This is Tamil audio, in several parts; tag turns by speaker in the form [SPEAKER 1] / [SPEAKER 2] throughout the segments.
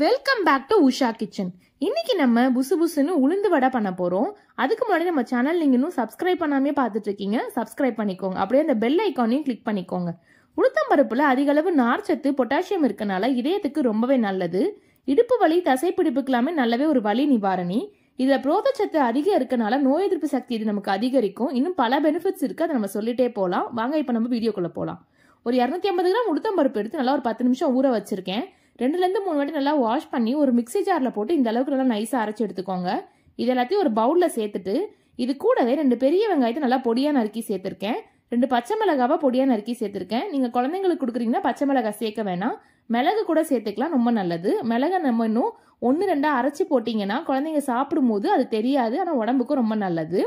[SPEAKER 1] welcome back to Usha kitchen இன்னைக்கு நம்ம புசு புசுன்னு உளுந்து வடை பண்ண போகிறோம் அதுக்கு முன்னாடி நம்ம சேனல் நீங்க இன்னும் சப்ஸ்கிரைப் பண்ணாமே பார்த்துட்டு இருக்கீங்க சப்ஸ்கிரைப் பண்ணிக்கோங்க அப்படியே அந்த பெல் ஐக்கானையும் கிளிக் பண்ணிக்கோங்க உளுத்தம்பருப்புல அதிக அளவு நார்ச்சத்து பொட்டாசியம் இருக்கனால இதயத்துக்கு ரொம்பவே நல்லது இடுப்பு வலி பிடிப்புக்கு எல்லாமே நல்லவே ஒரு வலி நிவாரணி இதில் புரோதச்சத்து அதிகம் இருக்கனால நோய் எதிர்ப்பு சக்தி இது நமக்கு அதிகரிக்கும் இன்னும் பல பெனிஃபிட்ஸ் இருக்குது அதை நம்ம சொல்லிட்டே போகலாம் வாங்க இப்போ நம்ம வீடியோக்குள்ள போகலாம் ஒரு இரநூத்தி ஐம்பது கிராம் உளுத்தம்பருப்பு எடுத்து நல்லா ஒரு பத்து நிமிஷம் ஊற வச்சிருக்கேன் ரெண்டுலேருந்து மூணு வாட்டி நல்லா வாஷ் பண்ணி ஒரு மிக்சி ஜாரில் போட்டு இந்த அளவுக்கு நல்லா நைஸாக அரைச்சி எடுத்துக்கோங்க இது எல்லாத்தையும் ஒரு பவுலில் சேர்த்துட்டு இது கூடவே ரெண்டு பெரிய வெங்காயத்தை நல்லா பொடியாக நறுக்கி சேர்த்துருக்கேன் ரெண்டு பச்சை மிளகாவை பொடியாக நறுக்கி சேர்த்துருக்கேன் நீங்கள் குழந்தைங்களுக்கு கொடுக்குறீங்கன்னா பச்சை மிளகா சேர்க்க வேணாம் மிளகு கூட சேர்த்துக்கலாம் ரொம்ப நல்லது மிளகை நம்ம இன்னும் ஒன்று ரெண்டாக அரைச்சி போட்டிங்கன்னா குழந்தைங்க சாப்பிடும்போது அது தெரியாது ஆனால் உடம்புக்கும் ரொம்ப நல்லது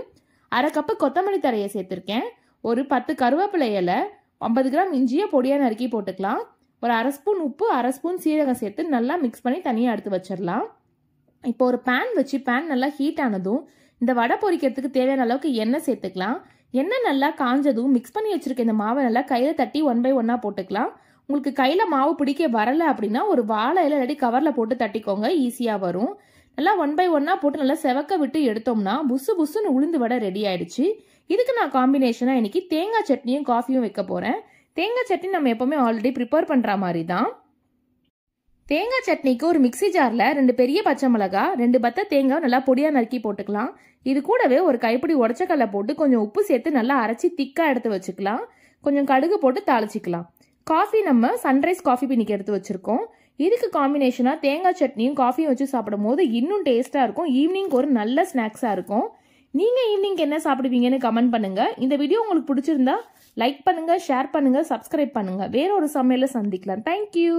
[SPEAKER 1] அரை கப்பு கொத்தமல்லி தரையை சேர்த்துருக்கேன் ஒரு பத்து கருவேப்பிலை ஐம்பது கிராம் இஞ்சியை பொடியாக நறுக்கி போட்டுக்கலாம் ஒரு அரை ஸ்பூன் உப்பு அரை ஸ்பூன் சீரகம் சேர்த்து நல்லா மிக்ஸ் பண்ணி தனியாக எடுத்து வச்சிடலாம் இப்போ ஒரு பேன் வச்சு பேன் நல்லா ஹீட் ஆனதும் இந்த வடை பொரிக்கிறதுக்கு தேவையான அளவுக்கு எண்ணெய் சேர்த்துக்கலாம் எண்ணெய் நல்லா காஞ்சதும் மிக்ஸ் பண்ணி வச்சிருக்க இந்த மாவை நல்லா கையில் தட்டி ஒன் பை ஒன்னாக போட்டுக்கலாம் உங்களுக்கு கையில் மாவு பிடிக்க வரலை அப்படின்னா ஒரு வாழை இல்லாட்டி கவரில் போட்டு தட்டிக்கோங்க ஈஸியாக வரும் நல்லா ஒன் பை ஒன்னாக போட்டு நல்லா செவக்க விட்டு எடுத்தோம்னா புசு புசுன்னு உளுந்து வடை ரெடி ஆயிடுச்சு இதுக்கு நான் காம்பினேஷனாக இன்னைக்கு தேங்காய் சட்னியும் காஃபியும் வைக்க போகிறேன் தேங்காய் சட்னி நம்ம எப்போவுமே ஆல்ரெடி ப்ரிப்பேர் பண்ணுற மாதிரி தான் தேங்காய் சட்னிக்கு ஒரு மிக்சி ஜாரில் ரெண்டு பெரிய பச்சை மிளகா ரெண்டு பத்த தேங்காய் நல்லா பொடியாக நறுக்கி போட்டுக்கலாம் இது கூடவே ஒரு கைப்பிடி உடச்சக்கல்ல போட்டு கொஞ்சம் உப்பு சேர்த்து நல்லா அரைச்சி திக்காக எடுத்து வச்சுக்கலாம் கொஞ்சம் கடுகு போட்டு தாளிச்சிக்கலாம் காஃபி நம்ம சன்ரைஸ் காஃபி பின்னிக்கு எடுத்து வச்சுருக்கோம் இதுக்கு காம்பினேஷனாக தேங்காய் சட்னியும் காஃபியும் வச்சு சாப்பிடும் போது இன்னும் டேஸ்ட்டாக இருக்கும் ஈவினிங்க்கு ஒரு நல்ல ஸ்நாக்ஸாக இருக்கும் நீங்கள் ஈவினிங் என்ன சாப்பிடுவீங்கன்னு கமெண்ட் பண்ணுங்கள் இந்த வீடியோ உங்களுக்கு பிடிச்சிருந்தா லைக் பண்ணுங்கள் ஷேர் பண்ணுங்கள் சப்ஸ்கிரைப் பண்ணுங்கள் வேற ஒரு சமையலில் சந்திக்கலாம் தேங்க்யூ